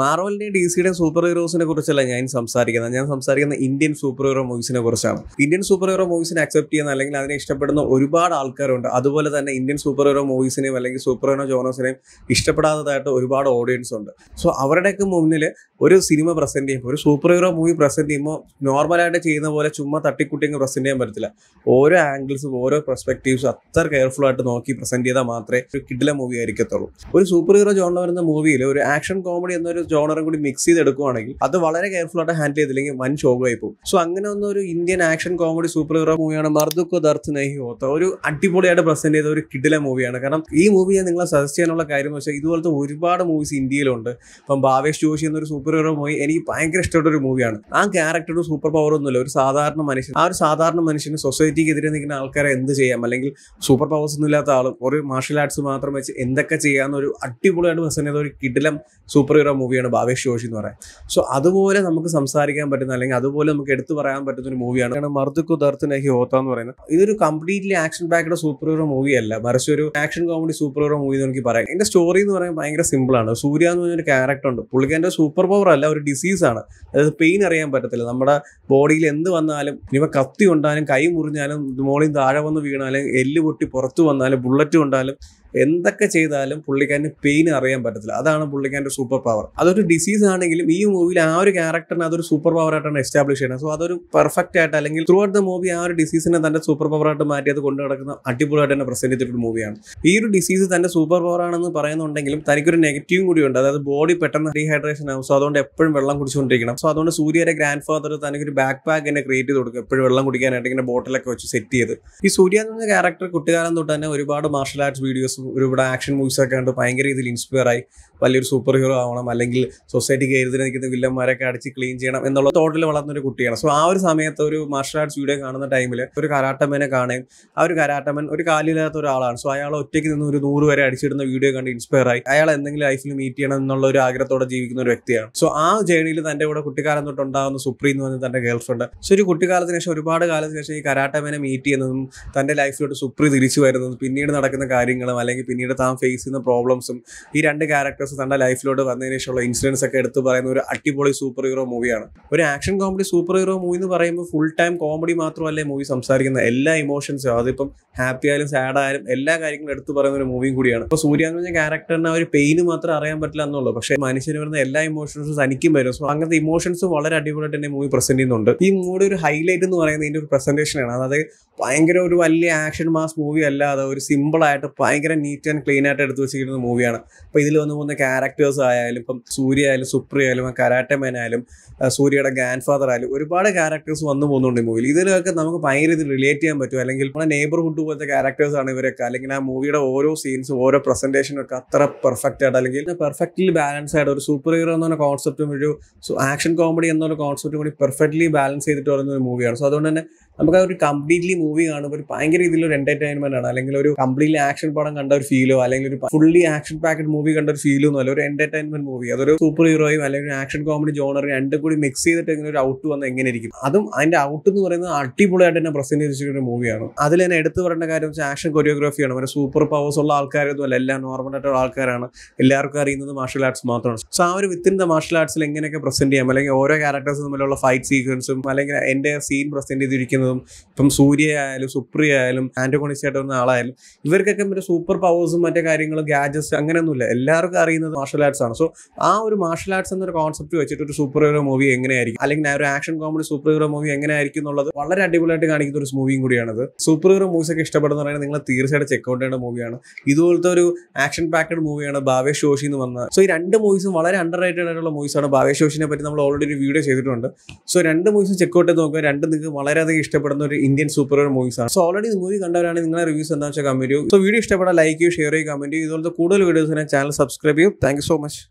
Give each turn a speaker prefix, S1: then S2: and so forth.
S1: മാർവലിന്റെയും D സിയുടെ super ഹീറോസിനെ കുറിച്ചല്ല ഞാൻ സംസാരിക്കുന്നത് ഞാൻ സംസാരിക്കുന്ന ഇന്ത്യൻ സൂപ്പർ ഹീറോ മൂവീസിനെ കുറിച്ചാണ് ഇന്ത്യൻ സൂപ്പർ ഹീറോ മൂവീസിനെ അക്സെപ്റ്റ് ചെയ്യുന്ന അല്ലെങ്കിൽ അതിനെ ഇഷ്ടപ്പെടുന്ന ഒരുപാട് ആൾക്കാരുണ്ട് അതുപോലെ തന്നെ ഇന്ത്യൻ സൂപ്പർ ഹീറോ മൂവീസിനെയും അല്ലെങ്കിൽ സൂപ്പർ ഹീറോ ജോണസിനെയും ഇഷ്ടപ്പെടാത്തതായിട്ട് ഒരുപാട് ഓഡിയൻസ് ഉണ്ട് സോ അവരുടെയൊക്കെ മുന്നിൽ ഒരു സിനിമ പ്രസന്റ് ചെയ്യുമ്പോൾ ഒരു സൂപ്പർ ഹീറോ മൂവി പ്രസന്റ് ചെയ്യുമ്പോൾ നോർമലായിട്ട് ചെയ്യുന്ന പോലെ ചുമ്മാ തട്ടിക്കുട്ടിങ്ങ് പ്രസന്റ് ചെയ്യാൻ പറ്റില്ല ഓരോ ആംഗിൾസും ഓരോ പെർസ്പെക്റ്റീവ്സും അത്ര കെയർഫുൾ ആയിട്ട് നോക്കി പ്രസന്റ് ചെയ്താൽ മാത്രമേ ഒരു കിഡിലെ മൂവി ആയിരിക്കത്തുള്ളൂ ഒരു സൂപ്പർ ഹീറോ ജോണിൽ വരുന്ന മൂവിയിൽ ഒരു ആക്ഷൻ കോമഡി എന്നൊരു ജോണറും കൂടി മിക്സ് ചെയ്ത് എടുക്കുവാണെങ്കിൽ അത് വളരെ കെയർഫുൾ ആയിട്ട് ഹാൻഡിൽ ചെയ്തില്ലെങ്കിൽ വൻ ആയി പോകും സോ അങ്ങനെ ഒന്ന് ഒരു Indian action comedy super hero മൂവിയാണ് മർദുക്കോ ദർത്ത് നഹി ഹോത്ത ഒരു അടിപൊളിയായിട്ട് പ്രസന്റ് ചെയ്ത ഒരു കിഡിലെ മൂവിയാണ് കാരണം ഈ മൂവി ഞാൻ നിങ്ങളെ സജസ്റ്റ് ചെയ്യാനുള്ള കാര്യം വെച്ചാൽ ഇതുപോലത്തെ ഒരുപാട് മൂവീസ് ഇന്ത്യയിലുണ്ട് ഇപ്പം ഭാവേഷ് ജോഷി എന്നൊരു സൂപ്പർ ഹീറോ മൂവി എനിക്ക് ഭയങ്കര ഇഷ്ടപ്പെട്ട ഒരു മൂവിയാണ് ആ ക്യാരക്ടറും സൂപ്പർ പവർ ഒന്നുമില്ല ഒരു സാധാരണ മനുഷ്യൻ ആ ഒരു സാധാരണ മനുഷ്യന് സൊസൈറ്റിക്കെതിരെ നിൽക്കുന്ന ആൾക്കാരെ എന്ത് ചെയ്യാം അല്ലെങ്കിൽ സൂപ്പർ പവേഴ്സ് ഒന്നും ഇല്ലാത്ത ആളും ഒരു മാർഷൽ ആർട്സ് മാത്രം വെച്ച് എന്തൊക്കെ ചെയ്യാമെന്നൊരു അടിപൊളിയായിട്ട് പ്രസന്റ് ചെയ്ത ഒരു കിഡിലം സൂപ്പർ ഹീറോ മൂവിയാണ് മൂവിയാണ് ഭാവേഷ് ജോഷി എന്ന് പറയാം സോ അതുപോലെ നമുക്ക് സംസാരിക്കാൻ പറ്റുന്ന അല്ലെങ്കിൽ അതുപോലെ നമുക്ക് എടുത്തു പറയാൻ പറ്റുന്ന ഒരു മൂവിയാണ് കാരണം മർദ്ദക്കു ദർത്തനഹി ഹോത്ത എന്ന് പറയുന്നത് ഇതൊരു completely action backed super hero movie അല്ല മറിച്ച് ഒരു action comedy super hero movie എന്ന് എനിക്ക് പറയാം എന്റെ സ്റ്റോറി എന്ന് പറയുന്നത് ഭയങ്കര ആണ് സൂര്യ എന്ന് പറഞ്ഞൊരു ക്യാരക്ടർ ഉണ്ട് പുള്ളിക്കാൻ്റെ സൂപ്പർ പവർ അല്ല ഒരു ഡിസീസാണ് അതായത് പെയിൻ അറിയാൻ പറ്റത്തില്ല നമ്മുടെ ബോഡിയിൽ എന്ത് വന്നാലും ഇനിയിപ്പോൾ കത്തി ഉണ്ടാലും കൈ മുറിഞ്ഞാലും മോളിൽ താഴെ വന്ന് വീണാലും എല്ല് പൊട്ടി പുറത്തു വന്നാലും ബുള്ളറ്റ് കൊണ്ടാലും എന്തൊക്കെ ചെയ്താലും പുള്ളിക്കാരന് പെയിൻ അറിയാൻ പറ്റത്തില്ല അതാണ് പുള്ളിക്കാരൻ്റെ സൂപ്പർ പവർ അതൊരു ഡിസീസ് ആണെങ്കിലും ഈ മൂവിയിൽ ആ ഒരു ക്യാരക്ടറിന് അതൊരു സൂപ്പർ പവർ ആയിട്ടാണ് എസ്റ്റാബ്ലിഷ് ചെയ്യുന്നത് സോ അതൊരു പെർഫെക്റ്റ് ആയിട്ട് അല്ലെങ്കിൽ ത്രൂ ഔട്ട് ദ മൂവി ആ ഒരു ഡിസീസിനെ തന്നെ സൂപ്പർ പവർ ആയിട്ട് മാറ്റി അത് കൊണ്ടു നടക്കുന്ന അടിപൊളിയായിട്ട് തന്നെ പ്രസന്റ് ചെയ്തിട്ടൊരു മൂവിയാണ് ഈ ഒരു ഡിസീസ് തന്നെ സൂപ്പർ പവർ ആണെന്ന് പറയുന്നുണ്ടെങ്കിലും തനിക്കൊരു നെഗറ്റീവ് കൂടിയുണ്ട് അതായത് ബോഡി പെട്ടെന്ന് ഡീഹൈഡ്രേഷൻ ആവും സോ അതുകൊണ്ട് എപ്പോഴും വെള്ളം കുടിച്ചുകൊണ്ടിരിക്കണം സോ അതുകൊണ്ട് സൂര്യയുടെ ഗ്രാൻഡ് ഫാദർ തനിക്കൊരു ബാക്ക് പാക്ക് തന്നെ ക്രിയേറ്റ് ചെയ്ത് കൊടുക്കും എപ്പോഴും വെള്ളം കുടിക്കാനായിട്ട് ഇങ്ങനെ ബോട്ടിലൊക്കെ വെച്ച് സെറ്റ് ചെയ്ത് ഈ സൂര്യ എന്ന ക്യാരക്ടർ കുട്ടിക്കാലം തൊട്ട് തന്നെ ഒരുപാട് മാർഷൽ ആർട്സ് വീഡിയോസും ഒരുപാട് ആക്ഷൻ മൂവീസ് ഒക്കെ കണ്ട് ഭയങ്കര രീതിയിൽ ഇൻസ്പയർ ആയി വലിയൊരു സൂപ്പർ ഹീറോ ആവണം അല്ലെങ്കിൽ സൊസൈറ്റിക്ക് എഴുതി നിൽക്കുന്ന വില്ലന്മാരൊക്കെ അടിച്ച് ക്ലീൻ ചെയ്യണം എന്നുള്ള തോട്ടിൽ വളർന്ന ഒരു കുട്ടിയാണ് സോ ആ ഒരു സമയത്ത് ഒരു മാർഷൽ ആർട്സ് വീഡിയോ കാണുന്ന ടൈമിൽ ഒരു കരാട്ടമ്മനെ കാണുകയും ആ ഒരു കരാട്ടമൻ ഒരു കാലില്ലാത്ത ഒരാളാണ് സോ അയാൾ ഒറ്റയ്ക്ക് നിന്ന് ഒരു നൂറ് വരെ അടിച്ചിടുന്ന വീഡിയോ കണ്ട് ഇൻസ്പയർ ആയി അയാൾ എന്തെങ്കിലും ലൈഫിൽ മീറ്റ് ചെയ്യണം എന്നുള്ള ഒരു ആഗ്രഹത്തോടെ ജീവിക്കുന്ന ഒരു വ്യക്തിയാണ് സോ ആ ജേണിയിൽ തന്റെ കൂടെ കുട്ടിക്കാലം തൊട്ടുണ്ടാകുന്ന സുപ്രീം എന്ന് പറഞ്ഞ തന്റെ ഗേൾഫ്രണ്ട് സോ ഒരു കുട്ടിക്കാലത്തിന് ശേഷം ഒരുപാട് കാലത്തിന് ശേഷം ഈ കരാട്ടമേനെ മീറ്റ് ചെയ്യുന്നതും തന്റെ ലൈഫിലോട്ട് സുപ്രി തിരിച്ചു വരുന്നതും പിന്നീട് നടക്കുന്ന കാര്യങ്ങളും അല്ലെങ്കിൽ പിന്നീട് താൻ ഫേസ് ചെയ്യുന്ന പ്രോബ്ലംസും ഈ രണ്ട് ക്യാരക്ടേഴ്സ് തന്റെ ലൈഫിലോട് വന്നതിന് ശേഷമുള്ള ഇൻസിഡൻസ് ഒക്കെ എടുത്ത് പറയുന്ന ഒരു അടിപൊളി സൂപ്പർ ഹീറോ മൂവിയാണ് ഒരു action comedy super hero movie എന്ന് പറയുമ്പോൾ ഫുൾ ടൈം കോമഡി മാത്രമല്ലേ മൂവി സംസാരിക്കുന്ന എല്ലാ ഇമോഷൻസും അതിപ്പം ഹാപ്പി ആയാലും സാഡ് ആയാലും എല്ലാ കാര്യങ്ങളും എടുത്തു പറയുന്ന ഒരു മൂവിയും കൂടിയാണ് ഇപ്പോൾ സൂര്യ ക്യാരക്ടറിന് ആ ഒരു പെയിന് മാത്രം അറിയാൻ പറ്റില്ല എന്നുള്ളൂ പക്ഷേ മനുഷ്യന് വരുന്ന എല്ലാ ഇമോഷൻസും തനിക്കും വരും സോ അങ്ങനത്തെ ഇമോഷൻസ് വളരെ അടിപൊളിയായിട്ട് തന്നെ മൂവി പ്രസന്റ് ചെയ്യുന്നുണ്ട് ഈ മൂവിയുടെ ഒരു ഹൈലൈറ്റ് എന്ന് പറയുന്നത് ഇതിന്റെ ഒരു പ്രസന്റേഷനാണ് അതായത് ഭയങ്കര ഒരു വലിയ ആക്ഷൻ മാസ് മൂവി അല്ലാതെ ഒരു ആയിട്ട് ഭയങ്കര വളരെ നീറ്റ് ആൻഡ് ക്ലീൻ ആയിട്ട് എടുത്തു വെച്ചിരിക്കുന്ന മൂവിയാണ് അപ്പോൾ ഇതിൽ വന്നു പോകുന്ന ക്യാരക്ടേഴ്സ് ആയാലും ഇപ്പം സൂര്യ ആയാലും സുപ്രിയ ആയാലും മേൻ ആയാലും സൂര്യയുടെ ഗ്രാൻഡ് ഫാദർ ആയാലും ഒരുപാട് ക്യാരക്ടേഴ്സ് വന്നു പോകുന്നുണ്ട് ഈ മൂവിയിൽ ഇതിലൊക്കെ നമുക്ക് ഭയങ്കര ഇതിൽ റിലേറ്റ് ചെയ്യാൻ പറ്റും അല്ലെങ്കിൽ നമ്മുടെ നെയബർഹുഡ് പോലത്തെ ക്യാരക്ടേഴ്സ് ആണ് ഇവരൊക്കെ അല്ലെങ്കിൽ ആ മൂവിയുടെ ഓരോ സീൻസും ഓരോ പ്രസന്റേഷനും ഒക്കെ അത്ര പെർഫെക്റ്റ് ആയിട്ട് അല്ലെങ്കിൽ പെർഫെക്റ്റ്ലി ബാലൻസ് ആയിട്ട് ഒരു സൂപ്പർ ഹീറോ എന്നൊരു കോൺസെപ്റ്റും ഒരു ആക്ഷൻ കോമഡി എന്നൊരു കോൺസെപ്റ്റും കൂടി പെർഫെക്റ്റ്ലി ബാലൻസ് ചെയ്തിട്ട് പറയുന്ന ഒരു മൂവിയാണ് സോ അതുകൊണ്ട് തന്നെ നമുക്ക് ആ ഒരു കംപ്ലീറ്റ്ലി മൂവി കാണുമ്പോൾ ഒരു ഭയങ്കര രീതിയിലൊരു എൻ്റർടൈൻമെൻ്റ് ആണ് അല്ലെങ്കിൽ ഒരു കംപ്ലീറ്റ്ലി ആക്ഷൻ പടം കണ്ട ഒരു ഫീലോ അല്ലെങ്കിൽ ഒരു ഫുള്ളി ആക്ഷൻ പാക്കഡ് മൂവി കണ്ട ഒരു ഫീലോ ഒന്നും അല്ല ഒരു എന്റർടൈൻമെന്റ് മൂവി അതൊരു സൂപ്പർ ഹീറോയും അല്ലെങ്കിൽ ഒരു ആക്ഷൻ കോമഡി ജോണർ രണ്ടും കൂടി മിക്സ് ചെയ്തിട്ട് ഇങ്ങനെ ഒരു ഔട്ട് വന്ന് എങ്ങനെ ഇരിക്കും അതും അതിന്റെ ഔട്ട് എന്ന് പറയുന്നത് അടിപൊളിയായിട്ട് തന്നെ പ്രസന്റ് ചെയ്തിട്ടുള്ള മൂവിയാണ് അതിൽ തന്നെ എടുത്തു പറയേണ്ട കാര്യം വെച്ചാൽ ആക്ഷൻ കൊറിയോഗ്രഫിയാണ് ഒരു സൂപ്പർ പവേഴ്സ് ഉള്ള ആൾക്കാരൊന്നും അല്ല എല്ലാം നോർമൽ ആയിട്ടുള്ള ആൾക്കാരാണ് എല്ലാവർക്കും അറിയുന്നത് മാർഷൽ ആർട്സ് മാത്രമാണ് സോ ആ ഒരു വിത്തിൻ ദ മാർഷൽ ആർട്സിൽ എങ്ങനെയൊക്കെ പ്രസന്റ് ചെയ്യാം അല്ലെങ്കിൽ ഓരോ ക്യാരക്ടേഴ്സ് തമ്മിലുള്ള ഫൈറ്റ് സീക്വൻസും അല്ലെങ്കിൽ എന്റെ സീൻ പ്രസന്റ് ചെയ്തിരിക്കുന്നതും ഇപ്പം സൂര്യ ആയാലും സുപ്രിയ ആയാലും ആൻറ്റോണിസ് ആയിട്ട് വന്ന ആളായാലും ഇവർക്കൊക്കെ ഒരു സൂപ്പർ പവേഴ്സും മറ്റേ കാര്യങ്ങളും അങ്ങനെയൊന്നും ഇല്ല എല്ലാവർക്കും അറിയുന്നത് മാർഷൽ ആർട്സ് ആണ് സോ ആ ഒരു മാർഷൽ ആർട്സ് എന്നൊരു കോൺസെപ്റ്റ് വെച്ചിട്ട് ഒരു സൂപ്പർ ഹീറോ മൂവി എങ്ങനെയായിരിക്കും അല്ലെങ്കിൽ ഒരു action comedy super hero movie എങ്ങനെയായിരിക്കും എന്നുള്ളത് വളരെ അടിപൊളിയായിട്ട് കാണിക്കുന്ന ഒരു മൂവിയും കൂടിയാണത് സൂപ്പർ ഹീറോ മൂവീസ് ഒക്കെ ഇഷ്ടപ്പെടുന്ന പറയുന്നത് നിങ്ങൾ തീർച്ചയായിട്ടും ഔട്ട് ചെയ്യേണ്ട മൂവിയാണ് ഇതുപോലത്തെ ഒരു ആക്ഷൻ പാക്കഡ് മൂവിയാണ് ഭാവേഷ് ജോഷി എന്ന് പറഞ്ഞത് സോ ഈ രണ്ട് മൂവീസും വളരെ അണ്ടർ റേറ്റഡ് ആയിട്ടുള്ള മൂവീസാണ് ഭാവേഷ് ജോഷിനെ പറ്റി നമ്മൾ ഓൾറെഡി ഒരു വീഡിയോ ചെയ്തിട്ടുണ്ട് സോ രണ്ട് മൂവീസും ഔട്ട് ചെയ്ത് നോക്കുക രണ്ട് നിങ്ങൾക്ക് വളരെയധികം ഇഷ്ടപ്പെടുന്ന ഒരു ഇന്ത്യൻ സൂപ്പർ ഹീറോ മൂവീസാണ് സോ ഓൾറെഡി മൂവി കണ്ടവരാണ് നിങ്ങളുടെ റിവ്യൂസ് എന്താണെന്ന് വെച്ചാൽ കമന്റ് സോ വീഡിയോ ഇഷ്ടപ്പെടാൻ ലൈക്ക് ലൈക്ക് ചെയ്യുക ഷെയർ ചെയ്യുക കമൻറ്റ് ചെയ്യുക ഇതുപോലത്തെ കൂടുതൽ വീഡിയോസിനെ ചാനൽ സബ്സ്ക്രൈബ് ചെയ്യും താങ്ക് സോ മച്ച്